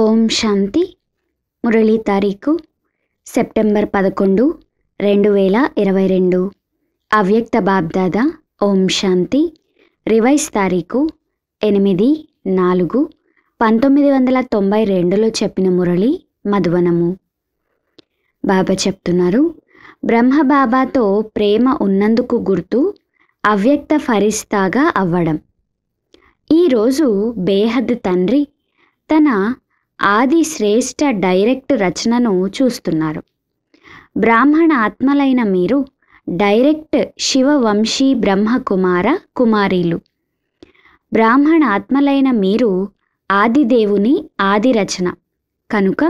ఓం శాంతి మురళీ తారీఖు సెప్టెంబర్ పదకొండు రెండు వేల ఇరవై రెండు అవ్యక్త బాబ్దాదా ఓం శాంతి రివైస్ తారీఖు ఎనిమిది నాలుగు పంతొమ్మిది వందల తొంభై రెండులో చెప్పిన మురళి మధువనము బాబా చెప్తున్నారు బ్రహ్మ బాబాతో ప్రేమ ఉన్నందుకు గుర్తు అవ్యక్త ఫరిస్తాగా అవ్వడం ఈరోజు బేహద్ తండ్రి తన ఆది శ్రేష్ట డైరెక్ట్ రచనను చూస్తున్నారు బ్రాహ్మణ ఆత్మలైన మీరు డైరెక్ట్ శివవంశీ బ్రహ్మకుమార కుమారీలు బ్రాహ్మణ ఆత్మలైన మీరు ఆదిదేవుని ఆది రచన కనుక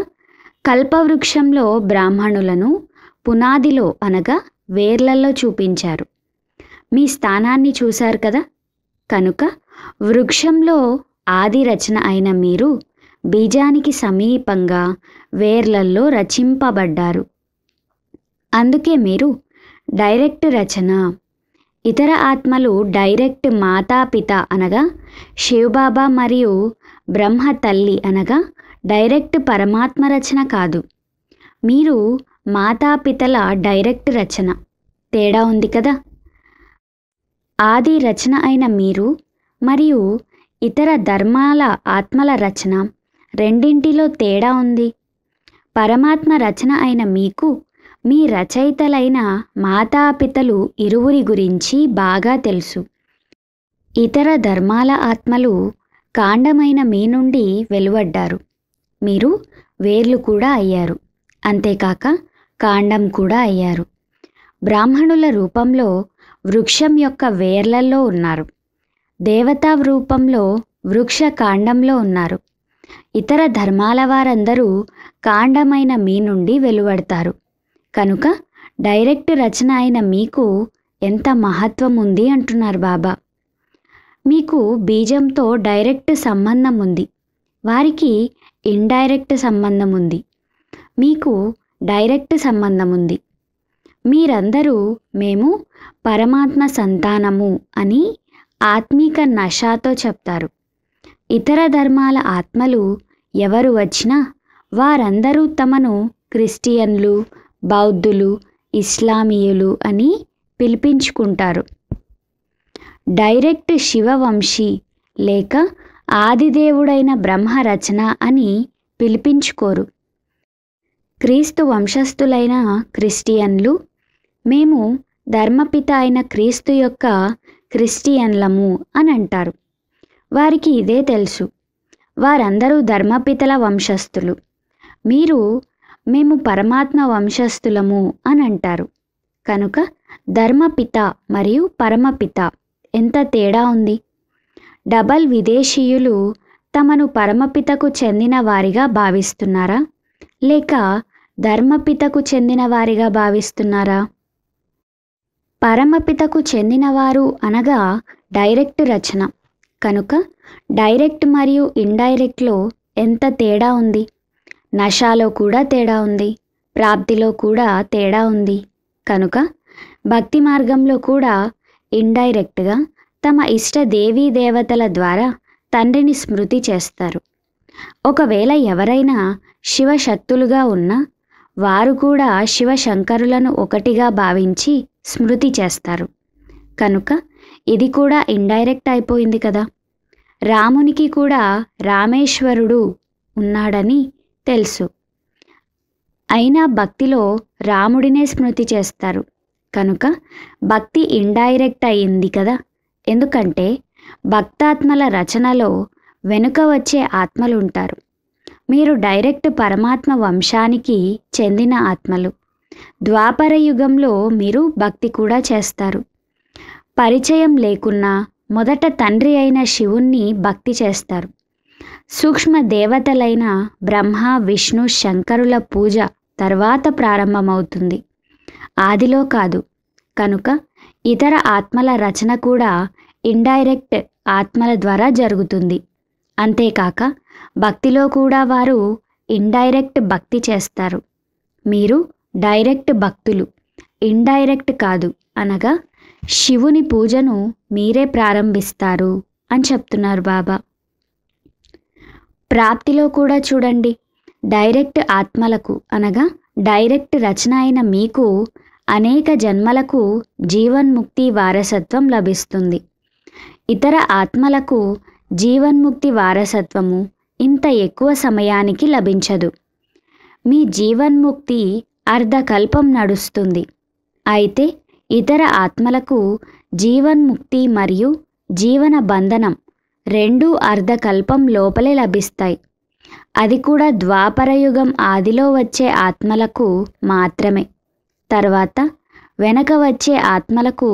కల్పవృక్షంలో బ్రాహ్మణులను పునాదిలో అనగా వేర్లలో చూపించారు మీ స్థానాన్ని చూశారు కదా కనుక వృక్షంలో ఆది రచన అయిన మీరు బీజానికి సమీపంగా వేర్లల్లో రచింపబడ్డారు అందుకే మీరు డైరెక్ట్ రచన ఇతర ఆత్మలు డైరెక్ట్ మాతాపిత అనగా శివబాబా మరియు బ్రహ్మ తల్లి అనగా డైరెక్ట్ పరమాత్మ రచన కాదు మీరు మాతాపితల డైరెక్ట్ రచన తేడా ఉంది కదా ఆది రచన అయిన మీరు మరియు ఇతర ధర్మాల ఆత్మల రచన రెండింటిలో తేడా ఉంది పరమాత్మ రచన అయిన మీకు మీ రచయితలైన మాతాపితలు ఇరువురి గురించి బాగా తెలుసు ఇతర ధర్మాల ఆత్మలు కాండమైన మీ నుండి వెలువడ్డారు మీరు వేర్లు కూడా అయ్యారు అంతేకాక కాండం కూడా అయ్యారు బ్రాహ్మణుల రూపంలో వృక్షం యొక్క వేర్లలో ఉన్నారు దేవతా రూపంలో వృక్ష కాండంలో ఉన్నారు ఇతర ధర్మాల వారందరూ కాండమైన మీ నుండి వెలువడతారు కనుక డైరెక్ట్ రచన అయిన మీకు ఎంత మహత్వం ఉంది అంటున్నారు బాబా మీకు బీజంతో డైరెక్ట్ సంబంధం ఉంది వారికి ఇండైరెక్ట్ సంబంధం ఉంది మీకు డైరెక్ట్ సంబంధం ఉంది మీరందరూ మేము పరమాత్మ సంతానము అని ఆత్మీక నషాతో చెప్తారు ఇతర ధర్మాల ఆత్మలు ఎవరు వచ్చినా వారందరూ తమను క్రిస్టియన్లు బౌద్ధులు ఇస్లామీయులు అని పిలిపించుకుంటారు డైరెక్ట్ శివవంశీ లేక ఆదిదేవుడైన బ్రహ్మ రచన అని పిలిపించుకోరు క్రీస్తు వంశస్థులైన క్రిస్టియన్లు మేము ధర్మపిత అయిన క్రీస్తు యొక్క క్రిస్టియన్లము అని అంటారు వారికి ఇదే తెలుసు వారందరూ ధర్మపితల వంశస్థులు మీరు మేము పరమాత్మ వంశస్థులము అని అంటారు కనుక ధర్మపిత మరియు పరమపిత ఎంత తేడా ఉంది డబల్ విదేశీయులు తమను పరమపితకు చెందిన వారిగా భావిస్తున్నారా లేక ధర్మపితకు చెందిన వారిగా భావిస్తున్నారా పరమపితకు చెందినవారు అనగా డైరెక్ట్ రచన కనుక డైరెక్ట్ మరియు ఇండైరెక్ట్లో ఎంత తేడా ఉంది నషాలో కూడా తేడా ఉంది ప్రాప్తిలో కూడా తేడా ఉంది కనుక భక్తి మార్గంలో కూడా ఇండైరెక్ట్గా తమ ఇష్ట దేవీ దేవతల ద్వారా తండ్రిని స్మృతి చేస్తారు ఒకవేళ ఎవరైనా శివశక్తులుగా ఉన్నా వారు కూడా శివశంకరులను ఒకటిగా భావించి స్మృతి చేస్తారు కనుక ఇది కూడా ఇండైరెక్ట్ అయిపోయింది కదా రామునికి కూడా రామేశ్వరుడు ఉన్నాడని తెలుసు అయినా భక్తిలో రాముడినే స్మృతి చేస్తారు కనుక భక్తి ఇండైరెక్ట్ అయింది కదా ఎందుకంటే భక్తాత్మల రచనలో వెనుక వచ్చే ఆత్మలు ఉంటారు మీరు డైరెక్ట్ పరమాత్మ వంశానికి చెందిన ఆత్మలు ద్వాపర యుగంలో మీరు భక్తి కూడా చేస్తారు పరిచయం లేకున్నా మొదట తండ్రి అయిన శివుణ్ణి భక్తి చేస్తారు సూక్ష్మ దేవతలైన బ్రహ్మ విష్ణు శంకరుల పూజ తర్వాత ప్రారంభమవుతుంది ఆదిలో కాదు కనుక ఇతర ఆత్మల రచన కూడా ఇండైరెక్ట్ ఆత్మల ద్వారా జరుగుతుంది అంతేకాక భక్తిలో కూడా వారు ఇండైరెక్ట్ భక్తి చేస్తారు మీరు డైరెక్ట్ భక్తులు ఇండైరెక్ట్ కాదు అనగా శివుని పూజను మీరే ప్రారంభిస్తారు అని చెప్తున్నారు బాబా ప్రాప్తిలో కూడా చూడండి డైరెక్ట్ ఆత్మలకు అనగా డైరెక్ట్ రచన అయిన మీకు అనేక జన్మలకు జీవన్ముక్తి వారసత్వం లభిస్తుంది ఇతర ఆత్మలకు జీవన్ముక్తి వారసత్వము ఇంత ఎక్కువ సమయానికి లభించదు మీ జీవన్ముక్తి అర్ధకల్పం నడుస్తుంది అయితే ఇతర ఆత్మలకు జీవన్ముక్తి మరియు జీవన బంధనం రెండూ అర్ధకల్పం లోపలే లభిస్తాయి అది కూడా ద్వాపరయుగం ఆదిలో వచ్చే ఆత్మలకు మాత్రమే తర్వాత వెనక వచ్చే ఆత్మలకు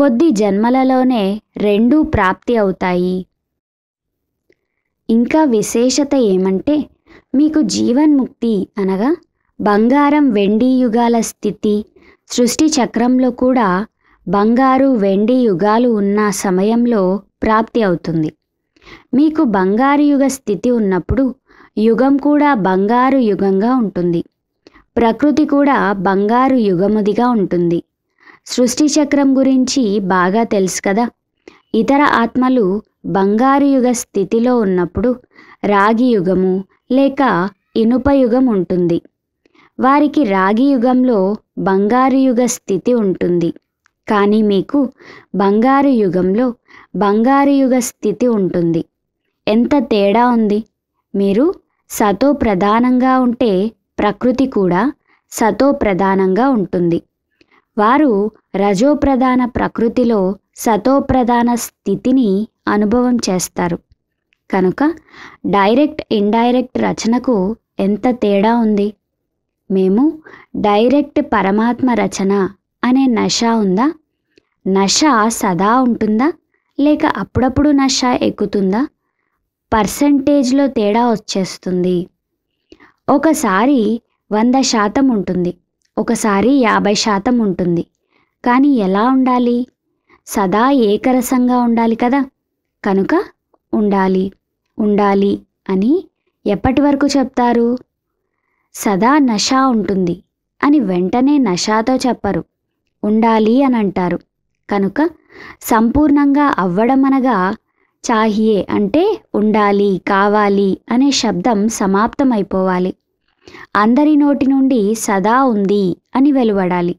కొద్ది జన్మలలోనే రెండూ ప్రాప్తి అవుతాయి ఇంకా విశేషత ఏమంటే మీకు జీవన్ముక్తి అనగా బంగారం వెండి యుగాల స్థితి సృష్టి చక్రంలో కూడా బంగారు వెండి యుగాలు ఉన్న సమయంలో ప్రాప్తి అవుతుంది మీకు బంగారు యుగ స్థితి ఉన్నప్పుడు యుగం కూడా బంగారు యుగంగా ఉంటుంది ప్రకృతి కూడా బంగారు యుగముదిగా ఉంటుంది సృష్టి చక్రం గురించి బాగా తెలుసు కదా ఇతర ఆత్మలు బంగారు యుగ స్థితిలో ఉన్నప్పుడు రాగి యుగము లేక ఇనుప యుగం ఉంటుంది వారికి రాగి యుగంలో బంగారు యుగ స్థితి ఉంటుంది కానీ మీకు బంగారు యుగంలో బంగారు యుగ స్థితి ఉంటుంది ఎంత తేడా ఉంది మీరు సతో ప్రధానంగా ఉంటే ప్రకృతి కూడా సతో ప్రధానంగా ఉంటుంది వారు రజోప్రధాన ప్రకృతిలో సతోప్రధాన స్థితిని అనుభవం చేస్తారు కనుక డైరెక్ట్ ఇండైరెక్ట్ రచనకు ఎంత తేడా ఉంది మేము డైరెక్ట్ పరమాత్మ రచన అనే నష ఉందా నష సదా ఉంటుందా లేక అప్పుడప్పుడు నష ఎక్కుతుందా పర్సంటేజ్లో తేడా వచ్చేస్తుంది ఒకసారి వంద శాతం ఉంటుంది ఒకసారి యాభై శాతం ఉంటుంది కానీ ఎలా ఉండాలి సదా ఏకరసంగా ఉండాలి కదా కనుక ఉండాలి ఉండాలి అని ఎప్పటి వరకు చెప్తారు సదా నషా ఉంటుంది అని వెంటనే నషాతో చెప్పరు ఉండాలి అని అంటారు కనుక సంపూర్ణంగా అవ్వడం అనగా చాహియే అంటే ఉండాలి కావాలి అనే శబ్దం సమాప్తమైపోవాలి అందరి నోటి నుండి సదా ఉంది అని వెలువడాలి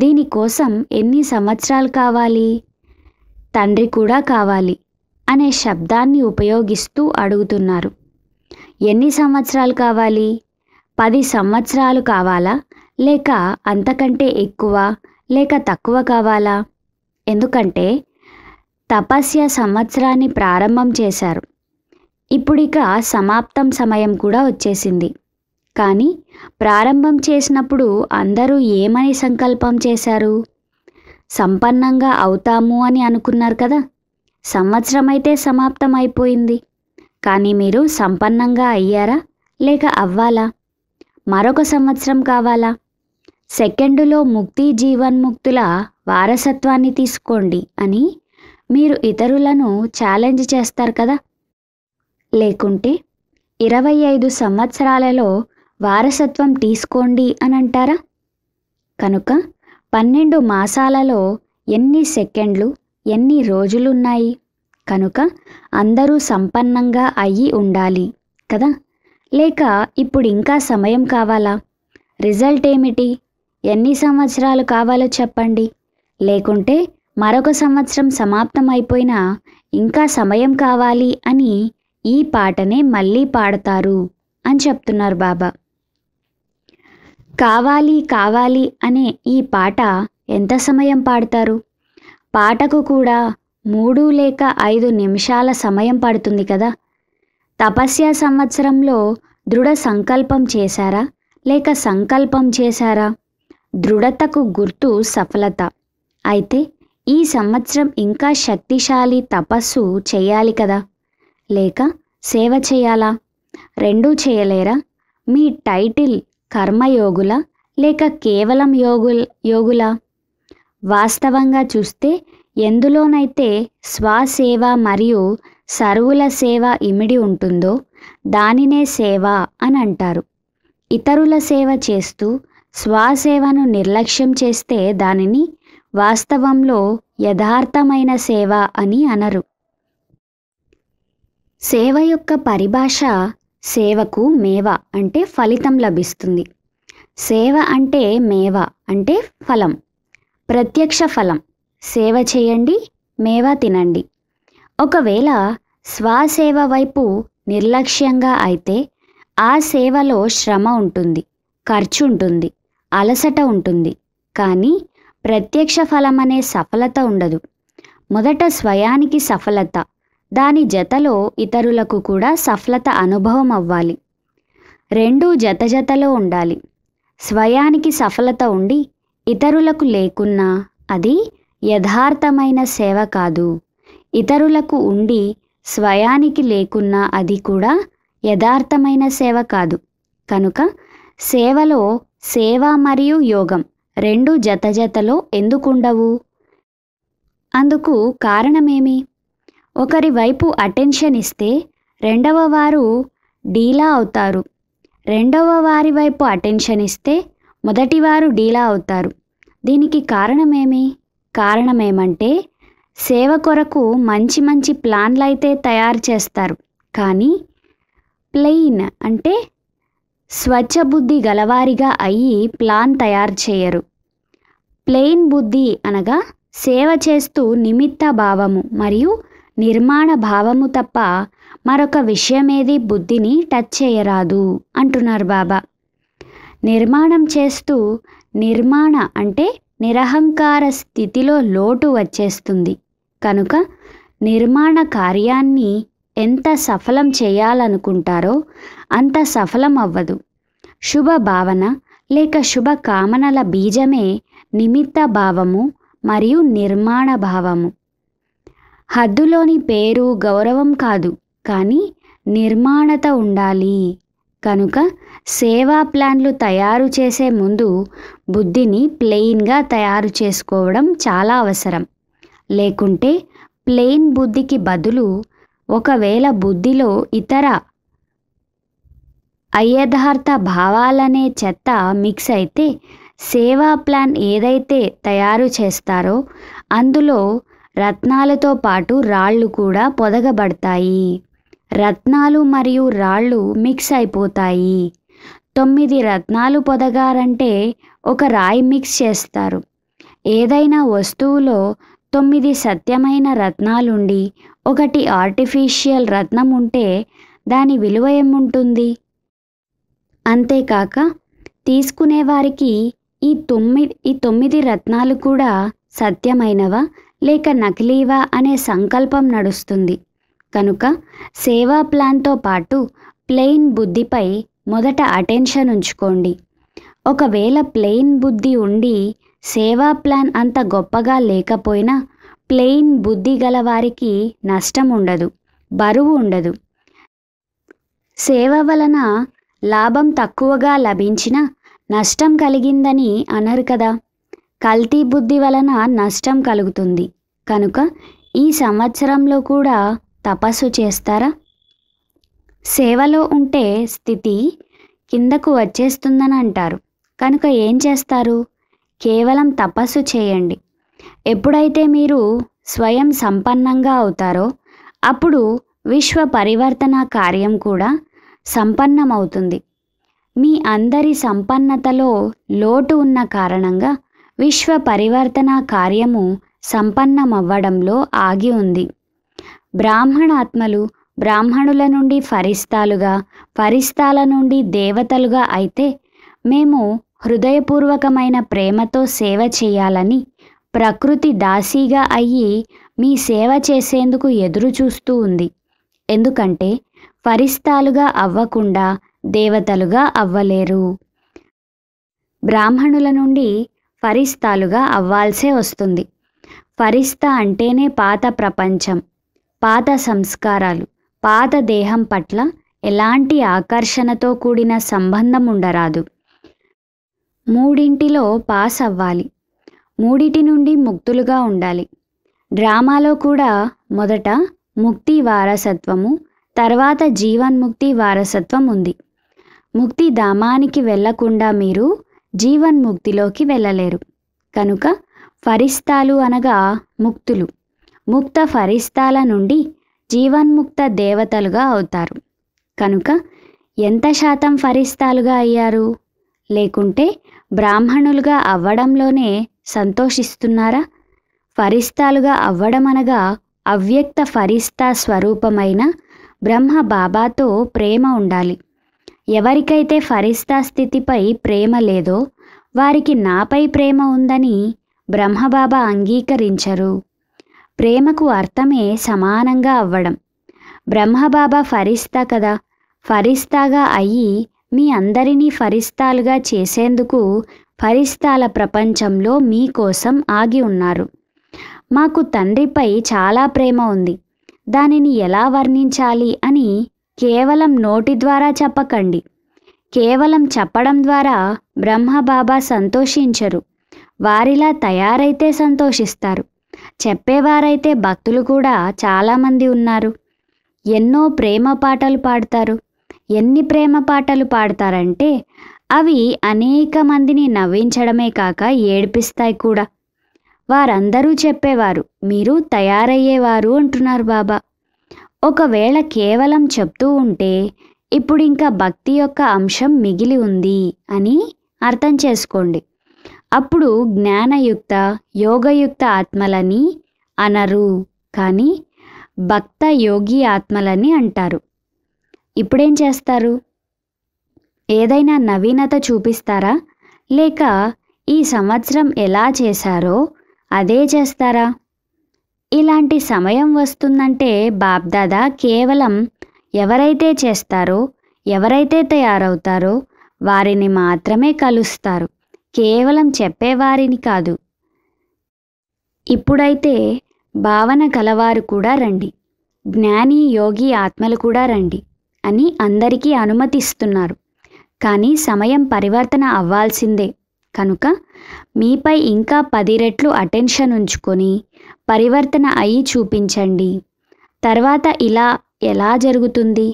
దీనికోసం ఎన్ని సంవత్సరాలు కావాలి తండ్రి కూడా కావాలి అనే శబ్దాన్ని ఉపయోగిస్తూ అడుగుతున్నారు ఎన్ని సంవత్సరాలు కావాలి పది సంవత్సరాలు కావాలా లేక అంతకంటే ఎక్కువ లేక తక్కువ కావాలా ఎందుకంటే తపస్య సంవత్సరాన్ని ప్రారంభం చేశారు ఇప్పుడిక సమాప్తం సమయం కూడా వచ్చేసింది కానీ ప్రారంభం చేసినప్పుడు అందరూ ఏమని సంకల్పం చేశారు సంపన్నంగా అవుతాము అని అనుకున్నారు కదా సంవత్సరం అయితే సమాప్తం అయిపోయింది కానీ మీరు సంపన్నంగా అయ్యారా లేక అవ్వాలా మరొక సంవత్సరం కావాలా సెకండులో ముక్తి జీవన్ముక్తుల వారసత్వాన్ని తీసుకోండి అని మీరు ఇతరులను ఛాలెంజ్ చేస్తారు కదా లేకుంటే ఇరవై ఐదు సంవత్సరాలలో వారసత్వం తీసుకోండి అని అంటారా కనుక పన్నెండు మాసాలలో ఎన్ని సెకండ్లు ఎన్ని రోజులున్నాయి కనుక అందరూ సంపన్నంగా అయ్యి ఉండాలి కదా లేక ఇప్పుడు ఇంకా సమయం కావాలా రిజల్ట్ ఏమిటి ఎన్ని సంవత్సరాలు కావాలో చెప్పండి లేకుంటే మరొక సంవత్సరం సమాప్తం అయిపోయినా ఇంకా సమయం కావాలి అని ఈ పాటనే మళ్ళీ పాడతారు అని చెప్తున్నారు బాబా కావాలి కావాలి అనే ఈ పాట ఎంత సమయం పాడతారు పాటకు కూడా మూడు లేక ఐదు నిమిషాల సమయం పడుతుంది కదా తపస్యా సంవత్సరంలో దృఢ సంకల్పం చేశారా లేక సంకల్పం చేశారా దృఢతకు గుర్తు సఫలత అయితే ఈ సంవత్సరం ఇంకా శక్తిశాలి తపస్సు చేయాలి కదా లేక సేవ చేయాలా రెండూ చేయలేరా మీ టైటిల్ కర్మయోగుల లేక కేవలం యోగుల వాస్తవంగా చూస్తే ఎందులోనైతే స్వసేవ మరియు సరువుల సేవ ఇమిడి ఉంటుందో దానినే సేవ అని అంటారు ఇతరుల సేవ చేస్తూ స్వసేవను నిర్లక్ష్యం చేస్తే దానిని వాస్తవంలో యథార్థమైన సేవ అని అనరు సేవ యొక్క పరిభాష సేవకు మేవ అంటే ఫలితం లభిస్తుంది సేవ అంటే మేవ అంటే ఫలం ప్రత్యక్ష ఫలం సేవ చేయండి మేవా తినండి ఒకవేళ స్వసేవ వైపు నిర్లక్ష్యంగా అయితే ఆ సేవలో శ్రమ ఉంటుంది ఖర్చు ఉంటుంది అలసట ఉంటుంది కానీ ప్రత్యక్ష ఫలమనే సఫలత ఉండదు మొదట స్వయానికి సఫలత దాని జతలో ఇతరులకు కూడా సఫలత అనుభవం అవ్వాలి రెండూ జత జతలో ఉండాలి స్వయానికి సఫలత ఉండి ఇతరులకు లేకున్నా అది యథార్థమైన సేవ కాదు ఇతరులకు ఉండి స్వయానికి లేకున్నా అది కూడా యథార్థమైన సేవ కాదు కనుక సేవలో సేవ మరియు యోగం రెండు జతజతలో ఎందుకుండవు అందుకు కారణమేమి ఒకరి వైపు అటెన్షన్ ఇస్తే రెండవ వారు డీలా అవుతారు రెండవ వారి వైపు అటెన్షన్ ఇస్తే మొదటివారు డీలా అవుతారు దీనికి కారణమేమి కారణమేమంటే సేవ కొరకు మంచి మంచి ప్లాన్లు అయితే తయారు చేస్తారు కానీ ప్లెయిన్ అంటే స్వచ్ఛ బుద్ధి గలవారిగా అయి ప్లాన్ తయారు చేయరు ప్లెయిన్ బుద్ధి అనగా సేవ చేస్తూ నిమిత్త భావము మరియు నిర్మాణ భావము తప్ప మరొక విషయమేది బుద్ధిని టచ్ చేయరాదు అంటున్నారు బాబా నిర్మాణం చేస్తూ నిర్మాణ అంటే నిరహంకార స్థితిలో లోటు వచ్చేస్తుంది కనుక నిర్మాణ కార్యాన్ని ఎంత సఫలం చేయాలనుకుంటారో అంత సఫలం అవ్వదు శుభ భావన లేక శుభ కామనల బీజమే నిమిత్త భావము మరియు నిర్మాణ భావము హద్దులోని పేరు గౌరవం కాదు కానీ నిర్మాణత ఉండాలి కనుక సేవా ప్లాన్లు తయారు చేసే ముందు బుద్ధిని ప్లెయిన్గా తయారు చేసుకోవడం చాలా అవసరం లేకుంటే ప్లెయిన్ బుద్ధికి బదులు ఒకవేళ బుద్ధిలో ఇతర అయ్యథార్థ భావాలనే చెత్త మిక్స్ అయితే సేవా ప్లాన్ ఏదైతే తయారు చేస్తారో అందులో రత్నాలతో పాటు రాళ్ళు కూడా పొదగబడతాయి రత్నాలు మరియు రాళ్ళు మిక్స్ అయిపోతాయి తొమ్మిది రత్నాలు పొదగారంటే ఒక రాయి మిక్స్ చేస్తారు ఏదైనా వస్తువులో తొమ్మిది సత్యమైన రత్నాలుండి ఒకటి ఆర్టిఫిషియల్ రత్నం ఉంటే దాని విలువ ఏముంటుంది అంతేకాక తీసుకునేవారికి ఈ తొమ్మిది ఈ తొమ్మిది రత్నాలు కూడా సత్యమైనవా లేక నకిలీవా అనే సంకల్పం నడుస్తుంది కనుక సేవా ప్లాన్తో పాటు ప్లెయిన్ బుద్ధిపై మొదట అటెన్షన్ ఉంచుకోండి ఒకవేళ ప్లెయిన్ బుద్ధి ఉండి సేవా ప్లాన్ అంత గొప్పగా లేకపోయినా ప్లెయిన్ బుద్ధి గల వారికి నష్టం ఉండదు బరువు ఉండదు సేవ వలన లాభం తక్కువగా లభించినా నష్టం కలిగిందని అనరు కదా కల్తీ బుద్ధి వలన నష్టం కలుగుతుంది కనుక ఈ సంవత్సరంలో కూడా తపస్సు చేస్తారా సేవలో ఉంటే స్థితి కిందకు వచ్చేస్తుందని అంటారు కనుక ఏం చేస్తారు కేవలం తపస్సు చేయండి ఎప్పుడైతే మీరు స్వయం సంపన్నంగా అవుతారో అప్పుడు విశ్వ పరివర్తన కార్యం కూడా సంపన్నమవుతుంది మీ అందరి సంపన్నతలో లోటు ఉన్న కారణంగా విశ్వ పరివర్తన కార్యము సంపన్నమవ్వడంలో ఆగి ఉంది బ్రాహ్మణాత్మలు బ్రాహ్మణుల నుండి ఫరిస్తాలుగా ఫరిస్తాల నుండి దేవతలుగా అయితే మేము హృదయపూర్వకమైన ప్రేమతో సేవ చేయాలని ప్రకృతి దాసీగా అయ్యి మీ సేవ చేసేందుకు ఎదురు చూస్తూ ఉంది ఎందుకంటే ఫరిస్తాలుగా అవ్వకుండా దేవతలుగా అవ్వలేరు బ్రాహ్మణుల నుండి ఫరిస్తాలుగా అవ్వాల్సే వస్తుంది ఫరిస్త అంటేనే పాత ప్రపంచం పాత సంస్కారాలు పాత దేహం పట్ల ఎలాంటి ఆకర్షణతో కూడిన సంబంధం ఉండరాదు మూడింటిలో పాస్ అవ్వాలి మూడింటి నుండి ముక్తులుగా ఉండాలి డ్రామాలో కూడా మొదట ముక్తి వారసత్వము తర్వాత జీవన్ముక్తి వారసత్వం ఉంది ముక్తి ధామానికి వెళ్లకుండా మీరు జీవన్ముక్తిలోకి వెళ్ళలేరు కనుక ఫరిస్తాలు అనగా ముక్తులు ముక్త ఫరిస్తాల నుండి జీవన్ముక్త దేవతలుగా అవుతారు కనుక ఎంత శాతం ఫరిస్తాలుగా అయ్యారు లేకుంటే బ్రాహ్మణులుగా అవ్వడంలోనే సంతోషిస్తున్నారా ఫరిస్తాలుగా అవ్వడమనగా అవ్యక్త ఫరిస్తా స్వరూపమైన బ్రహ్మ బాబాతో ప్రేమ ఉండాలి ఎవరికైతే ఫరిస్తా స్థితిపై ప్రేమ లేదో వారికి నాపై ప్రేమ ఉందని బ్రహ్మబాబా అంగీకరించరు ప్రేమకు అర్థమే సమానంగా అవ్వడం బ్రహ్మబాబా ఫరిస్తా కదా ఫరిస్తాగా అయ్యి మీ అందరినీ ఫరిస్తాలుగా చేసేందుకు ఫరిస్తాల ప్రపంచంలో మీకోసం ఆగి ఉన్నారు మాకు తండ్రిపై చాలా ప్రేమ ఉంది దానిని ఎలా వర్ణించాలి అని కేవలం నోటి ద్వారా చెప్పకండి కేవలం చెప్పడం ద్వారా బ్రహ్మబాబా సంతోషించరు వారిలా తయారైతే సంతోషిస్తారు చెప్పేవారైతే భక్తులు కూడా చాలామంది ఉన్నారు ఎన్నో ప్రేమ పాటలు పాడతారు ఎన్ని ప్రేమ పాటలు పాడతారంటే అవి అనేక మందిని నవ్వించడమే కాక ఏడిపిస్తాయి కూడా వారందరూ చెప్పేవారు మీరు తయారయ్యేవారు అంటున్నారు బాబా ఒకవేళ కేవలం చెప్తూ ఉంటే ఇప్పుడు ఇంకా భక్తి యొక్క అంశం మిగిలి ఉంది అని అర్థం చేసుకోండి అప్పుడు జ్ఞానయుక్త యోగయుక్త ఆత్మలని అనరు కానీ భక్త యోగి ఆత్మలని అంటారు ఇప్పుడేం చేస్తారు ఏదైనా నవీనత చూపిస్తారా లేక ఈ సంవత్సరం ఎలా చేశారో అదే చేస్తారా ఇలాంటి సమయం వస్తుందంటే బాబ్దాదా కేవలం ఎవరైతే చేస్తారో ఎవరైతే తయారవుతారో వారిని మాత్రమే కలుస్తారు కేవలం చెప్పేవారిని కాదు ఇప్పుడైతే భావన కలవారు కూడా రండి జ్ఞాని యోగి ఆత్మలు కూడా రండి అని అందరికీ అనుమతిస్తున్నారు కానీ సమయం పరివర్తన అవ్వాల్సిందే కనుక మీపై ఇంకా పది రెట్లు అటెన్షన్ ఉంచుకొని పరివర్తన అయ్యి చూపించండి తర్వాత ఇలా ఎలా జరుగుతుంది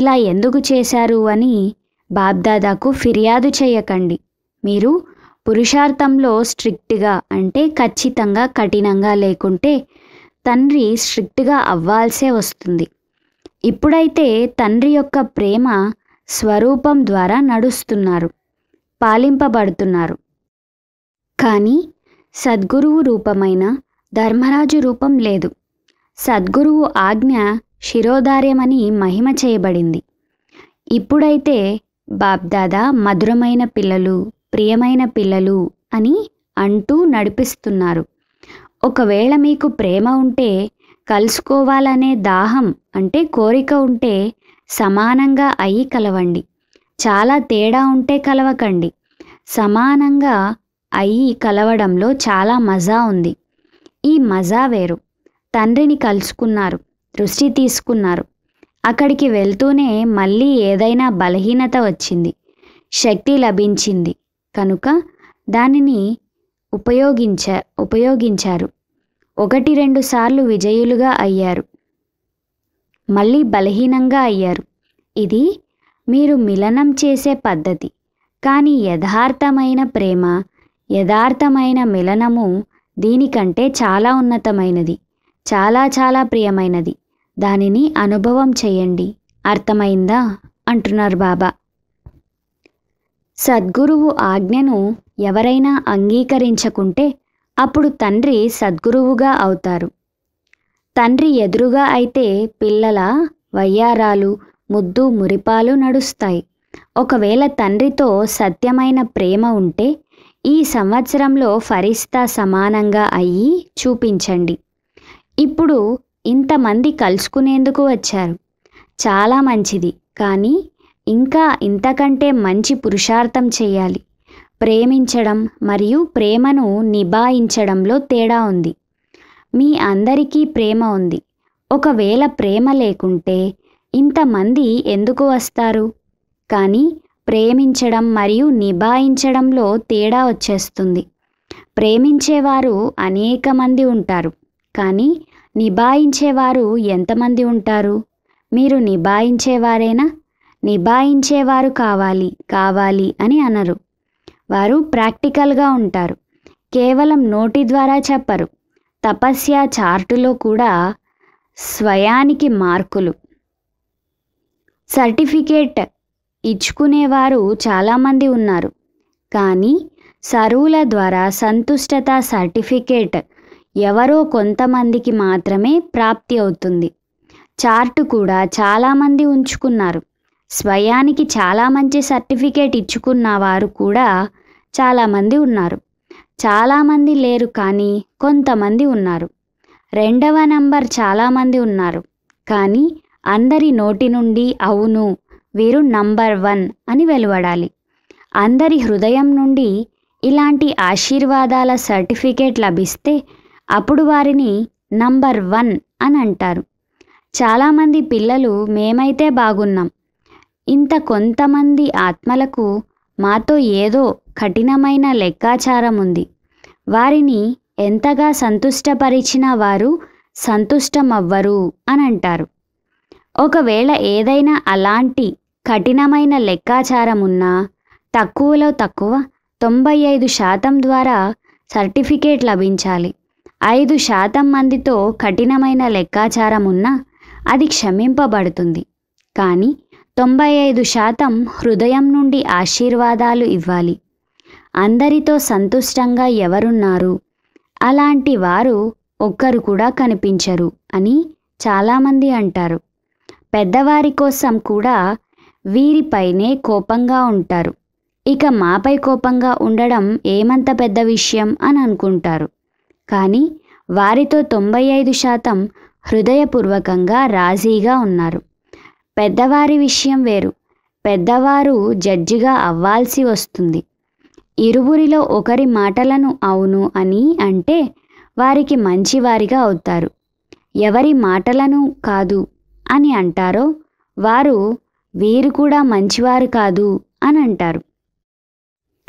ఇలా ఎందుకు చేశారు అని బాబ్దాదాకు ఫిర్యాదు చేయకండి మీరు పురుషార్థంలో స్ట్రిక్ట్గా అంటే ఖచ్చితంగా కఠినంగా లేకుంటే తండ్రి స్ట్రిక్ట్గా అవ్వాల్సే వస్తుంది ఇప్పుడైతే తండ్రి యొక్క ప్రేమ స్వరూపం ద్వారా నడుస్తున్నారు పాలింపబడుతున్నారు కానీ సద్గురువు రూపమైన ధర్మరాజు రూపం లేదు సద్గురువు ఆజ్ఞ శిరోధార్యమని మహిమ చేయబడింది ఇప్పుడైతే బాబ్దాదా మధురమైన పిల్లలు ప్రియమైన పిల్లలు అని అంటూ నడిపిస్తున్నారు ఒకవేళ మీకు ప్రేమ ఉంటే కలుసుకోవాలనే దాహం అంటే కోరిక ఉంటే సమానంగా అయి కలవండి చాలా తేడా ఉంటే కలవకండి సమానంగా అయి కలవడంలో చాలా మజా ఉంది ఈ మజా వేరు తండ్రిని కలుసుకున్నారు దృష్టి తీసుకున్నారు అక్కడికి వెళ్తూనే మళ్ళీ ఏదైనా బలహీనత వచ్చింది శక్తి లభించింది కనుక దానిని ఉపయోగించ ఉపయోగించారు ఒకటి రెండు సార్లు విజయులుగా అయ్యారు మళ్ళీ బలహీనంగా అయ్యారు ఇది మీరు మిలనం చేసే పద్ధతి కానీ యథార్థమైన ప్రేమ యథార్థమైన మిలనము దీనికంటే చాలా ఉన్నతమైనది చాలా చాలా ప్రియమైనది దానిని అనుభవం చేయండి అర్థమైందా అంటున్నారు బాబా సద్గురువు ఆజ్ఞను ఎవరైనా అంగీకరించకుంటే అప్పుడు తండ్రి సద్గురువుగా అవుతారు తండ్రి ఎదురుగా అయితే పిల్లల వయ్యారాలు ముద్దు మురిపాలు నడుస్తాయి ఒకవేళ తండ్రితో సత్యమైన ప్రేమ ఉంటే ఈ సంవత్సరంలో ఫరిస్తా సమానంగా అయ్యి చూపించండి ఇప్పుడు ఇంతమంది కలుసుకునేందుకు వచ్చారు చాలా మంచిది కానీ ఇంకా ఇంతకంటే మంచి పురుషార్థం చేయాలి ప్రేమించడం మరియు ప్రేమను నిభాయించడంలో తేడా ఉంది మీ అందరికీ ప్రేమ ఉంది ఒకవేళ ప్రేమ లేకుంటే ఇంతమంది ఎందుకు వస్తారు కానీ ప్రేమించడం మరియు నిభాయించడంలో తేడా వచ్చేస్తుంది ప్రేమించేవారు అనేక మంది ఉంటారు కానీ నిభాయించేవారు ఎంతమంది ఉంటారు మీరు నిభాయించేవారేనా నిభాయించేవారు కావాలి కావాలి అని అనరు వారు ప్రాక్టికల్గా ఉంటారు కేవలం నోటి ద్వారా చెప్పరు తపస్య చార్టులో కూడా స్వయానికి మార్కులు సర్టిఫికేట్ ఇచ్చుకునేవారు చాలామంది ఉన్నారు కానీ సరువుల ద్వారా సంతుష్టత సర్టిఫికేట్ ఎవరో కొంతమందికి మాత్రమే ప్రాప్తి అవుతుంది చార్టు కూడా చాలామంది ఉంచుకున్నారు స్వయానికి చాలా మంచి సర్టిఫికేట్ ఇచ్చుకున్న వారు కూడా చాలామంది ఉన్నారు చాలామంది లేరు కానీ కొంతమంది ఉన్నారు రెండవ నంబర్ చాలామంది ఉన్నారు కానీ అందరి నోటి నుండి అవును వీరు నంబర్ వన్ అని వెలువడాలి అందరి హృదయం నుండి ఇలాంటి ఆశీర్వాదాల సర్టిఫికేట్ లభిస్తే అప్పుడు వారిని నంబర్ వన్ అని అంటారు చాలామంది పిల్లలు మేమైతే బాగున్నాం ఇంత కొంతమంది ఆత్మలకు మాతో ఏదో కఠినమైన లెక్కాచారం ఉంది వారిని ఎంతగా సంతుష్టపరిచినా వారు సంతుష్టమవ్వరు అని అంటారు ఒకవేళ ఏదైనా అలాంటి కఠినమైన లెక్కాచారం ఉన్నా తక్కువలో తక్కువ తొంభై ఐదు శాతం ద్వారా సర్టిఫికేట్ లభించాలి ఐదు శాతం మందితో కఠినమైన లెక్కాచారం ఉన్నా అది క్షమింపబడుతుంది కానీ తొంభై ఐదు శాతం హృదయం నుండి ఆశీర్వాదాలు ఇవ్వాలి అందరితో సంతుష్టంగా ఎవరున్నారు అలాంటి వారు ఒక్కరు కూడా కనిపించరు అని చాలామంది అంటారు పెద్దవారి కోసం కూడా వీరిపైనే కోపంగా ఉంటారు ఇక మాపై కోపంగా ఉండడం ఏమంత పెద్ద విషయం అని అనుకుంటారు కానీ వారితో తొంభై ఐదు శాతం హృదయపూర్వకంగా రాజీగా ఉన్నారు పెద్దవారి విషయం వేరు పెద్దవారు జడ్జిగా అవ్వాల్సి వస్తుంది ఇరువురిలో ఒకరి మాటలను అవును అని అంటే వారికి మంచివారిగా అవుతారు ఎవరి మాటలను కాదు అని అంటారో వారు వీరు కూడా మంచివారు కాదు అని అంటారు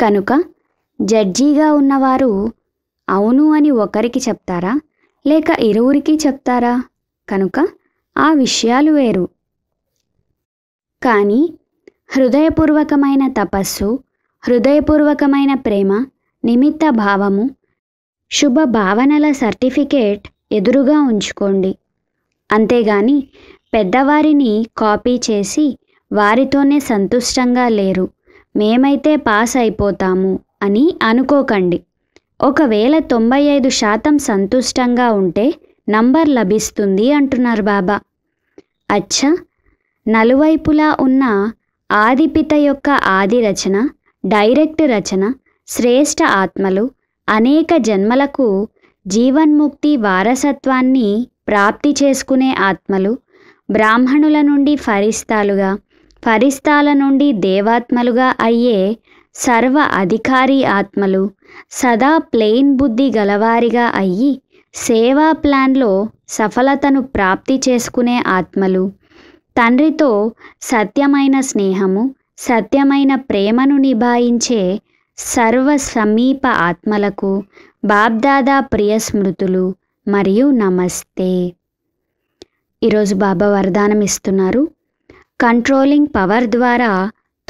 కనుక జడ్జీగా ఉన్నవారు అవును అని ఒకరికి చెప్తారా లేక ఇరువురికి చెప్తారా కనుక ఆ విషయాలు వేరు కానీ హృదయపూర్వకమైన తపస్సు హృదయపూర్వకమైన ప్రేమ నిమిత్త భావము శుభ భావనల సర్టిఫికేట్ ఎదురుగా ఉంచుకోండి అంతేగాని పెద్దవారిని కాపీ చేసి వారితోనే సంతుష్టంగా లేరు మేమైతే పాస్ అయిపోతాము అని అనుకోకండి ఒకవేళ తొంభై ఐదు శాతం సంతుష్టంగా ఉంటే నంబర్ లభిస్తుంది అంటున్నారు బాబా అచ్చా నలువైపులా ఉన్న ఆదిపిత యొక్క ఆది రచన డైరెక్ట్ రచన శ్రేష్ఠ ఆత్మలు అనేక జన్మలకు జీవన్ముక్తి వారసత్వాన్ని ప్రాప్తి చేసుకునే ఆత్మలు బ్రాహ్మణుల నుండి ఫరిస్తాలుగా ఫరిస్తాల నుండి దేవాత్మలుగా అయ్యే సర్వ అధికారి ఆత్మలు సదా ప్లెయిన్ బుద్ధి గలవారిగా అయ్యి సేవా ప్లాన్లో సఫలతను ప్రాప్తి చేసుకునే ఆత్మలు తండ్రితో సత్యమైన స్నేహము సత్యమైన ప్రేమను నిభాయించే సర్వ సమీప ఆత్మలకు బాబ్దాదా ప్రియ స్మృతులు మరియు నమస్తే ఈరోజు బాబా వరదానం ఇస్తున్నారు కంట్రోలింగ్ పవర్ ద్వారా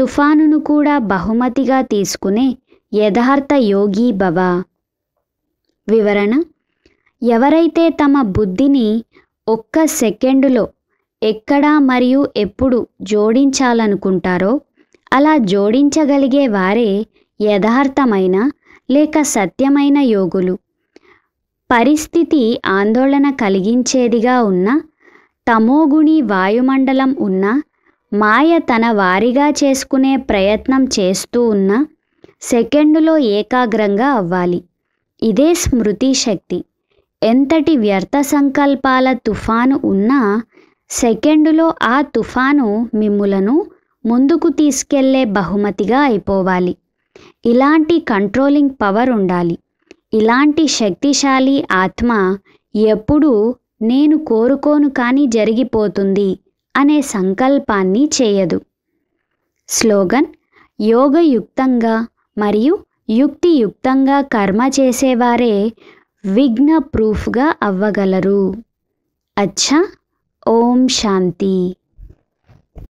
తుఫానును కూడా బహుమతిగా తీసుకునే యథార్థ యోగి భవ వివరణ ఎవరైతే తమ బుద్ధిని ఒక్క సెకండులో ఎక్కడ మరియు ఎప్పుడు జోడించాలనుకుంటారో అలా జోడించగలిగే వారే యథార్థమైన లేక సత్యమైన యోగులు పరిస్థితి ఆందోళన కలిగించేదిగా ఉన్న తమోగుణి వాయుమండలం ఉన్న మాయ తన వారిగా చేసుకునే ప్రయత్నం చేస్తూ ఉన్న సెకండులో ఏకాగ్రంగా అవ్వాలి ఇదే స్మృతి శక్తి ఎంతటి వ్యర్థ సంకల్పాల తుఫాను ఉన్నా సెకండులో ఆ తుఫాను మిమ్ములను ముందుకు తీసుకెళ్లే బహుమతిగా అయిపోవాలి ఇలాంటి కంట్రోలింగ్ పవర్ ఉండాలి ఇలాంటి శక్తిశాలి ఆత్మ ఎప్పుడూ నేను కోరుకోను కానీ జరిగిపోతుంది అనే సంకల్పాన్ని చేయదు స్లోగన్ యోగయుక్తంగా మరియు యుక్తియుక్తంగా కర్మ చేసేవారే విఘ్న ప్రూఫ్గా అవ్వగలరు అచ్చా ओम शांति